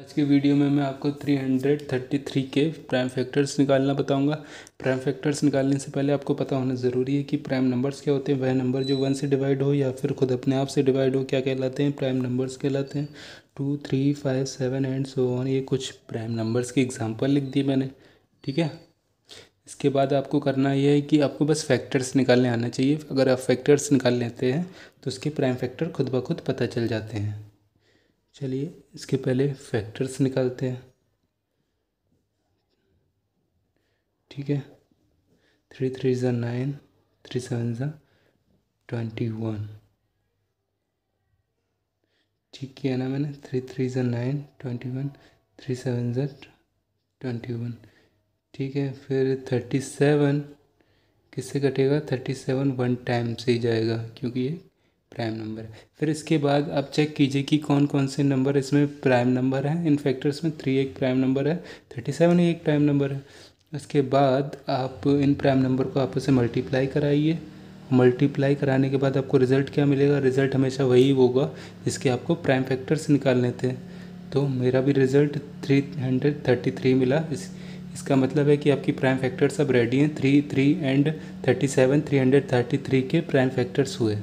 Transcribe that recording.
आज के वीडियो में मैं आपको 333 के प्राइम फैक्टर्स निकालना बताऊंगा प्राइम फैक्टर्स निकालने से पहले आपको पता होना ज़रूरी है कि प्राइम नंबर्स क्या होते हैं वह नंबर जो वन से डिवाइड हो या फिर खुद अपने आप से डिवाइड हो क्या कहलाते हैं प्राइम नंबर्स कहलाते हैं two three five seven and so on ये कुछ प्राइम नंबर्स की एग्जाम्पल लिख दी मैंने ठीक है इसके बाद आपको करना यह है कि आपको बस फैक्टर्स निकालने आना चाहिए अगर आप फैक्टर्स निकाल लेते हैं तो उसके प्राइम फैक्टर खुद ब खुद पता चल जाते हैं चलिए इसके पहले फैक्टर्स निकालते हैं ठीक है थ्री थ्री ज़ा नाइन थ्री सेवन ज़ा ट्वेंटी वन ठीक किया ना मैंने थ्री थ्री ज़ा nine twenty one three seven ज़ा ट्वेंटी वन ठीक है फिर थर्टी सेवन किससे कटेगा थर्टी सेवन वन टाइम से ही जाएगा क्योंकि ये प्राइम नंबर है फिर इसके बाद आप चेक कीजिए कि कौन कौन से नंबर इसमें प्राइम नंबर हैं इन फैक्टर्स में थ्री एक प्राइम नंबर है थर्टी सेवन एक प्राइम नंबर है उसके बाद आप इन प्राइम नंबर को आपस से मल्टीप्लाई कराइए मल्टीप्लाई कराने के बाद आपको रिज़ल्ट क्या मिलेगा रिज़ल्ट हमेशा वही होगा जिसके आपको प्राइम फैक्टर्स निकालने थे तो मेरा भी result three hundred thirty three मिला इस इसका मतलब है कि आपकी प्राइम फैक्टर्स अब रेडी हैं three three and thirty seven three hundred thirty three के प्राइम फैक्टर्स हुए